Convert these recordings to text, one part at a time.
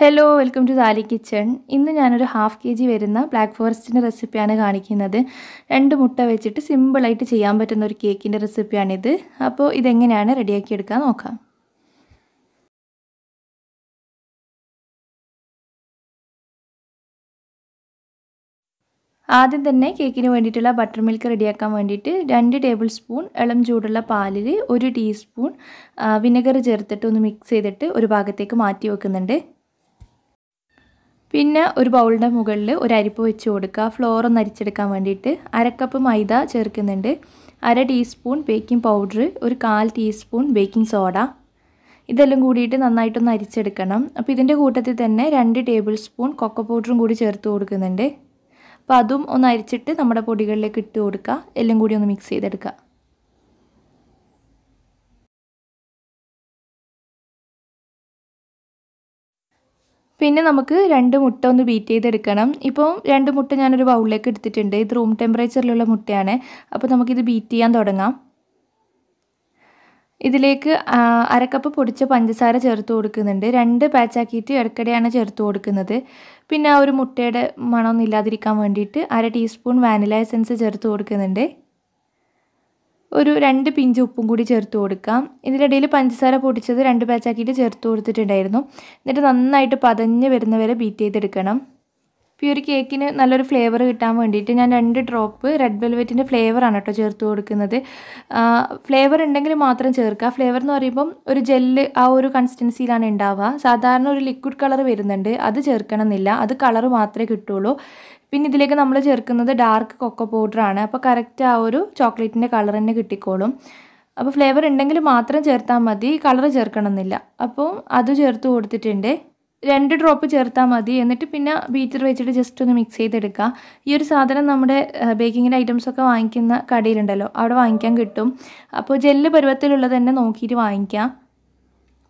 hello welcome to Sali kitchen ഇന്ന് ഞാനൊരു half K G വരുന്ന ബ്ലാക്ക് ഫോറസ്റ്റിൻ്റെ റെസിപ്പിയാണ് കാണിക്കുന്നത് രണ്ട് മുട്ട വെച്ചിട്ട് സിമ്പിളായിട്ട് ചെയ്യാൻ പറ്റുന്ന ഒരു കേക്കിൻ്റെ റെസിപ്പിയാണിത് അപ്പോൾ ഇതെങ്ങനെയാണ് റെഡിയാക്കി എടുക്കാൻ നോക്കാം ആദ്യം തന്നെ കേക്കിന് വേണ്ടിയിട്ടുള്ള ബട്ടർ മിൽക്ക് റെഡിയാക്കാൻ വേണ്ടിയിട്ട് രണ്ട് ടേബിൾ സ്പൂൺ ഇളം ചൂടുള്ള പാലിൽ ഒരു ടീസ്പൂൺ വിനെഗർ ചേർത്തിട്ട് ഒന്ന് മിക്സ് ചെയ്തിട്ട് ഒരു ഭാഗത്തേക്ക് മാറ്റി വെക്കുന്നുണ്ട് പിന്നെ ഒരു ബൗളിൻ്റെ മുകളിൽ ഒരു അരിപ്പ് വെച്ച് കൊടുക്കുക ഫ്ലോർ ഒന്ന് അരിച്ചെടുക്കാൻ വേണ്ടിയിട്ട് അരക്കപ്പ് മൈദ ചേർക്കുന്നുണ്ട് അര ടീസ്പൂൺ ബേക്കിംഗ് പൗഡർ ഒരു കാൽ ടീസ്പൂൺ ബേക്കിംഗ് സോഡ ഇതെല്ലാം കൂടിയിട്ട് നന്നായിട്ടൊന്ന് അരിച്ചെടുക്കണം അപ്പോൾ ഇതിൻ്റെ കൂട്ടത്തിൽ തന്നെ രണ്ട് ടേബിൾ സ്പൂൺ കൊക്ക പൗഡറും കൂടി ചേർത്ത് കൊടുക്കുന്നുണ്ട് അപ്പോൾ അതും ഒന്ന് അരിച്ചിട്ട് നമ്മുടെ പൊടികളിലേക്ക് ഇട്ട് കൊടുക്കുക എല്ലാം കൂടി ഒന്ന് മിക്സ് ചെയ്തെടുക്കുക പിന്നെ നമുക്ക് രണ്ട് മുട്ട ഒന്ന് ബീറ്റ് ചെയ്തെടുക്കണം ഇപ്പോൾ രണ്ട് മുട്ട ഞാനൊരു ബൗളിലേക്ക് എടുത്തിട്ടുണ്ട് ഇത് റൂം ടെമ്പറേച്ചറിലുള്ള മുട്ടയാണ് അപ്പോൾ നമുക്കിത് ബീറ്റ് ചെയ്യാൻ തുടങ്ങാം ഇതിലേക്ക് അരക്കപ്പ് പൊടിച്ച പഞ്ചസാര ചേർത്ത് കൊടുക്കുന്നുണ്ട് രണ്ട് പാച്ചാക്കിയിട്ട് ഇടയ്ക്കിടെയാണ് ചേർത്ത് കൊടുക്കുന്നത് പിന്നെ ആ ഒരു മുട്ടയുടെ മണമൊന്നും ഇല്ലാതിരിക്കാൻ വേണ്ടിയിട്ട് അര ടീസ്പൂൺ വാനില എസൻസ് ചേർത്ത് കൊടുക്കുന്നുണ്ട് ഒരു രണ്ട് പിഞ്ച് ഉപ്പും കൂടി ചേർത്ത് കൊടുക്കാം ഇതിനിടയിൽ പഞ്ചസാര പൊടിച്ചത് രണ്ട് പാച്ചാക്കിയിട്ട് ചേർത്ത് കൊടുത്തിട്ടുണ്ടായിരുന്നു എന്നിട്ട് നന്നായിട്ട് പതഞ്ഞ് വരുന്നവരെ ബീറ്റ് ചെയ്തെടുക്കണം അപ്പോൾ ഈ ഒരു കേക്കിന് നല്ലൊരു ഫ്ലേവർ കിട്ടാൻ വേണ്ടിയിട്ട് ഞാൻ രണ്ട് ഡ്രോപ്പ് റെഡ് വെൽവെറ്റിൻ്റെ ഫ്ലേവറാണ് കേട്ടോ ചേർത്ത് കൊടുക്കുന്നത് ഫ്ലേവർ ഉണ്ടെങ്കിൽ മാത്രം ചേർക്കുക ഫ്ലേവർ എന്ന് പറയുമ്പം ഒരു ജെല്ല് ആ ഒരു കൺസിസ്റ്റൻസിയിലാണ് ഉണ്ടാവുക സാധാരണ ഒരു ലിക്വിഡ് കളർ വരുന്നുണ്ട് അത് ചേർക്കണമെന്നില്ല അത് കളർ മാത്രമേ കിട്ടുള്ളൂ പിന്നെ ഇതിലേക്ക് നമ്മൾ ചേർക്കുന്നത് ഡാർക്ക് കൊക്കോ പൗഡറാണ് അപ്പോൾ കറക്റ്റ് ആ ഒരു ചോക്ലേറ്റിൻ്റെ കളർ തന്നെ കിട്ടിക്കോളും അപ്പോൾ ഫ്ലേവർ ഉണ്ടെങ്കിൽ മാത്രം ചേർത്താൽ മതി കളർ ചേർക്കണമെന്നില്ല അപ്പോൾ അത് ചേർത്ത് കൊടുത്തിട്ടുണ്ട് രണ്ട് ഡ്രോപ്പ് ചേർത്താൽ മതി എന്നിട്ട് പിന്നെ ബീറ്റർ വെച്ചിട്ട് ജസ്റ്റ് ഒന്ന് മിക്സ് ചെയ്തെടുക്കുക ഈ ഒരു സാധനം നമ്മുടെ ബേക്കിങ്ങിൻ്റെ ഐറ്റംസൊക്കെ വാങ്ങിക്കുന്ന കടയിലുണ്ടല്ലോ അവിടെ വാങ്ങിക്കാൻ കിട്ടും അപ്പോൾ ജെല്ല് പരുവത്തിലുള്ളത് തന്നെ നോക്കിയിട്ട് വാങ്ങിക്കാം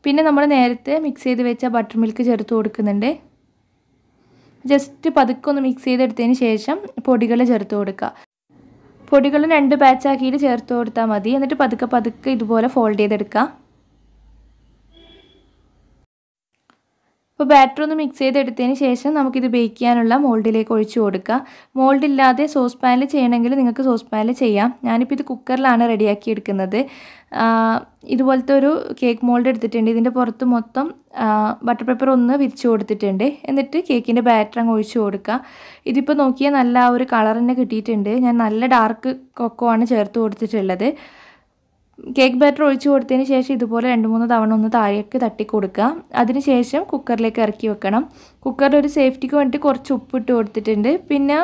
പിന്നെ നമ്മൾ നേരത്തെ മിക്സ് ചെയ്ത് വെച്ച ബട്ടർ മിൽക്ക് ചേർത്ത് കൊടുക്കുന്നുണ്ട് ജസ്റ്റ് പതുക്കെ ഒന്ന് മിക്സ് ചെയ്തെടുത്തതിന് ശേഷം പൊടികൾ ചേർത്ത് കൊടുക്കുക പൊടികൾ രണ്ട് ബാച്ചാക്കിയിട്ട് ചേർത്ത് കൊടുത്താൽ മതി എന്നിട്ട് പതുക്കെ പതുക്കെ ഇതുപോലെ ഫോൾഡ് ചെയ്തെടുക്കുക അപ്പോൾ ബാറ്റർ ഒന്ന് മിക്സ് ചെയ്തെടുത്തതിന് ശേഷം നമുക്കിത് ബേക്ക് ചെയ്യാനുള്ള മോൾഡിലേക്ക് ഒഴിച്ചു കൊടുക്കുക മോൾഡ് ഇല്ലാതെ സോസ് പാനിൽ ചെയ്യണമെങ്കിൽ നിങ്ങൾക്ക് സോസ് പാനിൽ ചെയ്യാം ഞാനിപ്പോൾ ഇത് കുക്കറിലാണ് റെഡിയാക്കി എടുക്കുന്നത് ഇതുപോലത്തെ ഒരു കേക്ക് മോൾഡ് എടുത്തിട്ടുണ്ട് ഇതിൻ്റെ പുറത്ത് മൊത്തം ബട്ടർ പേപ്പർ ഒന്ന് വിരിച്ചു കൊടുത്തിട്ടുണ്ട് എന്നിട്ട് കേക്കിൻ്റെ ബാറ്റർ അങ്ങ് ഒഴിച്ചു കൊടുക്കുക ഇതിപ്പോൾ നോക്കിയാൽ നല്ല ആ ഒരു കളർ തന്നെ കിട്ടിയിട്ടുണ്ട് ഞാൻ നല്ല ഡാർക്ക് കൊക്കോ ആണ് ചേർത്ത് കൊടുത്തിട്ടുള്ളത് കേക്ക് ബാറ്റർ ഒഴിച്ചു കൊടുത്തതിന് ശേഷം ഇതുപോലെ രണ്ട് മൂന്ന് തവണ ഒന്ന് താഴേക്ക് തട്ടി കൊടുക്കുക അതിനുശേഷം കുക്കറിലേക്ക് ഇറക്കി വെക്കണം കുക്കറിൽ ഒരു സേഫ്റ്റിക്ക് വേണ്ടിയിട്ട് കുറച്ച് ഉപ്പിട്ട് കൊടുത്തിട്ടുണ്ട് പിന്നെ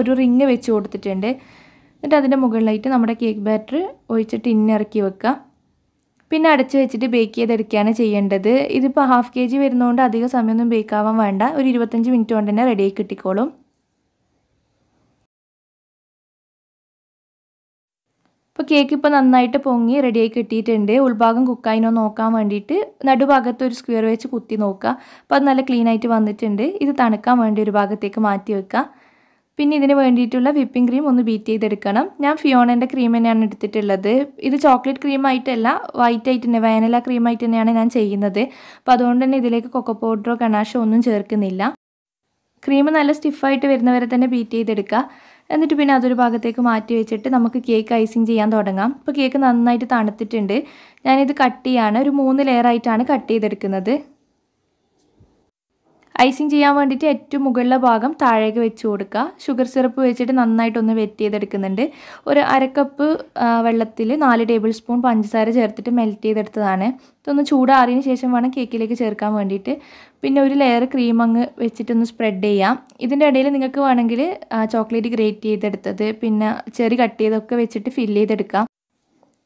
ഒരു റിങ് വെച്ച് കൊടുത്തിട്ടുണ്ട് എന്നിട്ട് അതിൻ്റെ മുകളിലായിട്ട് നമ്മുടെ കേക്ക് ബാറ്റർ ഒഴിച്ചിട്ട് ഇന്നിറക്കി വെക്കുക പിന്നെ അടച്ച് വെച്ചിട്ട് ബേക്ക് ചെയ്തെടുക്കുകയാണ് ചെയ്യേണ്ടത് ഇതിപ്പോൾ ഹാഫ് കെ ജി വരുന്നതുകൊണ്ട് അധിക സമയമൊന്നും ബേക്ക് ആവാൻ വേണ്ട ഒരു ഇരുപത്തഞ്ച് മിനിറ്റ് കൊണ്ട് തന്നെ റെഡിയായി കിട്ടിക്കോളും അപ്പോൾ കേക്ക് ഇപ്പോൾ നന്നായിട്ട് പൊങ്ങി റെഡിയായി കിട്ടിയിട്ടുണ്ട് ഉൾഭാഗം കുക്കായിനോ നോക്കാൻ വേണ്ടിയിട്ട് നടുഭാഗത്ത് ഒരു സ്ക്വയർ വെച്ച് കുത്തി നോക്കുക അപ്പോൾ അത് നല്ല ക്ലീൻ ആയിട്ട് വന്നിട്ടുണ്ട് ഇത് തണുക്കാൻ വേണ്ടി ഒരു ഭാഗത്തേക്ക് മാറ്റി വെക്കുക പിന്നെ ഇതിന് വേണ്ടിയിട്ടുള്ള വിപ്പിംഗ് ക്രീം ഒന്ന് ബീറ്റ് ചെയ്തെടുക്കണം ഞാൻ ഫിയോണേൻ്റെ ക്രീം തന്നെയാണ് എടുത്തിട്ടുള്ളത് ഇത് ചോക്ലേറ്റ് ക്രീം ആയിട്ടല്ല വൈറ്റ് ആയിട്ട് തന്നെ വാനില ക്രീം ആയിട്ട് തന്നെയാണ് ഞാൻ ചെയ്യുന്നത് അപ്പോൾ അതുകൊണ്ട് തന്നെ ഇതിലേക്ക് കൊക്കോ പൗഡറോ കണാഷോ ഒന്നും ചേർക്കുന്നില്ല ക്രീം നല്ല സ്റ്റിഫായിട്ട് വരുന്നവരെ തന്നെ ബീറ്റ് ചെയ്തെടുക്കുക എന്നിട്ട് പിന്നെ അതൊരു ഭാഗത്തേക്ക് മാറ്റി വെച്ചിട്ട് നമുക്ക് കേക്ക് ഐസിങ് ചെയ്യാൻ തുടങ്ങാം അപ്പോൾ കേക്ക് നന്നായിട്ട് തണുത്തിട്ടുണ്ട് ഞാനിത് കട്ട് ചെയ്യാണ് ഒരു മൂന്ന് ലെയറായിട്ടാണ് കട്ട് ചെയ്തെടുക്കുന്നത് ഐസിങ് ചെയ്യാൻ വേണ്ടിയിട്ട് ഏറ്റവും മുകളിലെ ഭാഗം താഴേക്ക് വെച്ച് കൊടുക്കുക ഷുഗർ സിറപ്പ് വെച്ചിട്ട് നന്നായിട്ടൊന്ന് വെറ്റ് ചെയ്തെടുക്കുന്നുണ്ട് ഒരു അരക്കപ്പ് വെള്ളത്തിൽ നാല് ടേബിൾ സ്പൂൺ പഞ്ചസാര ചേർത്തിട്ട് മെൽറ്റ് ചെയ്തെടുത്തതാണ് ഇതൊന്ന് ചൂടാറിയതിന് ശേഷം വേണം കേക്കിലേക്ക് ചേർക്കാൻ വേണ്ടിയിട്ട് പിന്നെ ഒരു ലെയർ ക്രീം അങ്ങ് വെച്ചിട്ടൊന്ന് സ്പ്രെഡ് ചെയ്യാം ഇതിൻ്റെ ഇടയിൽ നിങ്ങൾക്ക് വേണമെങ്കിൽ ചോക്ലേറ്റ് ഗ്രേറ്റ് ചെയ്തെടുത്തത് പിന്നെ ചെറി കട്ട് ചെയ്തൊക്കെ വെച്ചിട്ട് ഫില്ല് ചെയ്തെടുക്കാം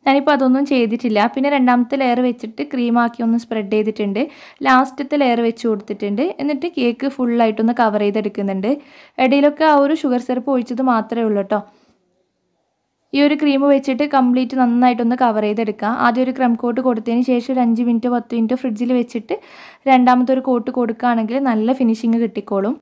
ഞാനിപ്പോൾ അതൊന്നും ചെയ്തിട്ടില്ല പിന്നെ രണ്ടാമത്തെ ലെയർ വെച്ചിട്ട് ക്രീമാക്കി ഒന്ന് സ്പ്രെഡ് ചെയ്തിട്ടുണ്ട് ലാസ്റ്റത്തെ ലെയർ വെച്ച് കൊടുത്തിട്ടുണ്ട് എന്നിട്ട് കേക്ക് ഫുള്ളായിട്ടൊന്ന് കവർ ചെയ്തെടുക്കുന്നുണ്ട് ഇടയിലൊക്കെ ആ ഒരു ഷുഗർ സിറപ്പ് ഒഴിച്ചത് മാത്രമേ ഉള്ളൂ കേട്ടോ ഈ ഒരു ക്രീം വെച്ചിട്ട് കംപ്ലീറ്റ് നന്നായിട്ടൊന്ന് കവർ ചെയ്തെടുക്കാം ആദ്യം ഒരു ക്രം കോട്ട് കൊടുത്തതിന് ശേഷം ഒരു അഞ്ച് മിനിറ്റ് പത്ത് മിനിറ്റ് ഫ്രിഡ്ജിൽ വെച്ചിട്ട് രണ്ടാമത്തെ ഒരു കോട്ട് കൊടുക്കുകയാണെങ്കിൽ നല്ല ഫിനിഷിങ് കിട്ടിക്കോളും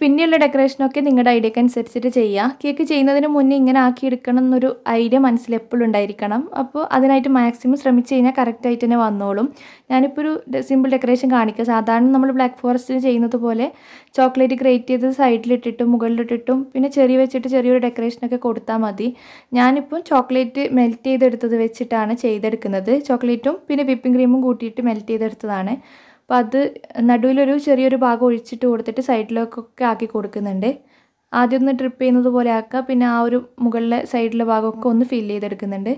പിന്നെയുള്ള ഡെക്കറേഷനൊക്കെ നിങ്ങളുടെ ഐഡിയക്ക് അനുസരിച്ചിട്ട് ചെയ്യുക കേക്ക് ചെയ്യുന്നതിന് മുന്നേ ഇങ്ങനെ ആക്കി എടുക്കണം എന്നൊരു ഐഡിയ മനസ്സിൽ എപ്പോഴും ഉണ്ടായിരിക്കണം അപ്പോൾ അതിനായിട്ട് മാക്സിമം ശ്രമിച്ചു കഴിഞ്ഞാൽ കറക്റ്റായിട്ട് തന്നെ വന്നോളും ഞാനിപ്പോൾ ഒരു സിമ്പിൾ ഡെക്കറേഷൻ കാണിക്കുക സാധാരണ നമ്മൾ ബ്ലാക്ക് ഫോറസ്റ്റിന് ചെയ്യുന്നത് പോലെ ചോക്ലേറ്റ് ഗ്രേറ്റ് ചെയ്ത് സൈഡിലിട്ടിട്ടും മുകളിലിട്ടിട്ടും പിന്നെ ചെറിയ വെച്ചിട്ട് ചെറിയൊരു ഡെക്കറേഷനൊക്കെ കൊടുത്താൽ മതി ഞാനിപ്പോൾ ചോക്ലേറ്റ് മെൽറ്റ് ചെയ്തെടുത്തത് വെച്ചിട്ടാണ് ചെയ്തെടുക്കുന്നത് ചോക്ലേറ്റും പിന്നെ വിപ്പിംഗ് ക്രീമും കൂട്ടിയിട്ട് മെൽറ്റ് ചെയ്തെടുത്തതാണ് അപ്പം അത് നടുവിലൊരു ചെറിയൊരു ഭാഗം ഒഴിച്ചിട്ട് കൊടുത്തിട്ട് സൈഡിലേക്കൊക്കെ ആക്കി കൊടുക്കുന്നുണ്ട് ആദ്യം ഒന്ന് ട്രിപ്പ് ചെയ്യുന്നത് പോലെ ആക്കുക പിന്നെ ആ ഒരു മുകളിലെ സൈഡിലെ ഭാഗമൊക്കെ ഒന്ന് ഫിൽ ചെയ്തെടുക്കുന്നുണ്ട്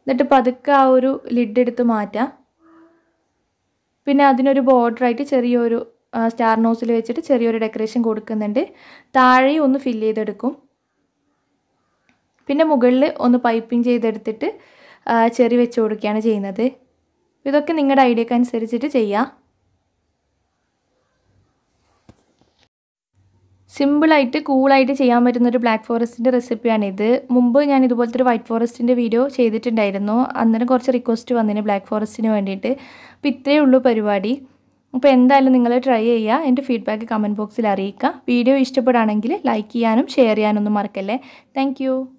എന്നിട്ട് പതുക്കെ ആ ഒരു ലിഡ് എടുത്ത് മാറ്റാം പിന്നെ അതിനൊരു ബോർഡറായിട്ട് ചെറിയൊരു സ്റ്റാർ നോസിൽ വെച്ചിട്ട് ചെറിയൊരു ഡെക്കറേഷൻ കൊടുക്കുന്നുണ്ട് താഴെ ഒന്ന് ഫില്ല് ചെയ്തെടുക്കും പിന്നെ മുകളിൽ ഒന്ന് പൈപ്പിംഗ് ചെയ്തെടുത്തിട്ട് ചെറി വെച്ച് കൊടുക്കുകയാണ് ചെയ്യുന്നത് ഇതൊക്കെ നിങ്ങളുടെ ഐഡിയക്ക് അനുസരിച്ചിട്ട് ചെയ്യുക സിമ്പിളായിട്ട് കൂളായിട്ട് ചെയ്യാൻ പറ്റുന്ന ഒരു ബ്ലാക്ക് ഫോറസ്റ്റിൻ്റെ റെസിപ്പിയാണിത് മുമ്പ് ഞാൻ ഇതുപോലത്തെ ഒരു വൈറ്റ് ഫോറസ്റ്റിൻ്റെ വീഡിയോ ചെയ്തിട്ടുണ്ടായിരുന്നു അന്നേരം കുറച്ച് റിക്വസ്റ്റ് വന്നിന് ബ്ലാക്ക് ഫോറസ്റ്റിന് വേണ്ടിയിട്ട് അപ്പോൾ ഇത്രയേ ഉള്ളൂ പരിപാടി അപ്പോൾ എന്തായാലും നിങ്ങൾ ട്രൈ ചെയ്യുക എൻ്റെ ഫീഡ്ബാക്ക് കമൻറ്റ് ബോക്സിൽ അറിയിക്കുക വീഡിയോ ഇഷ്ടപ്പെടുകയാണെങ്കിൽ ലൈക്ക് ചെയ്യാനും ഷെയർ ചെയ്യാനൊന്നും മറക്കല്ലേ താങ്ക്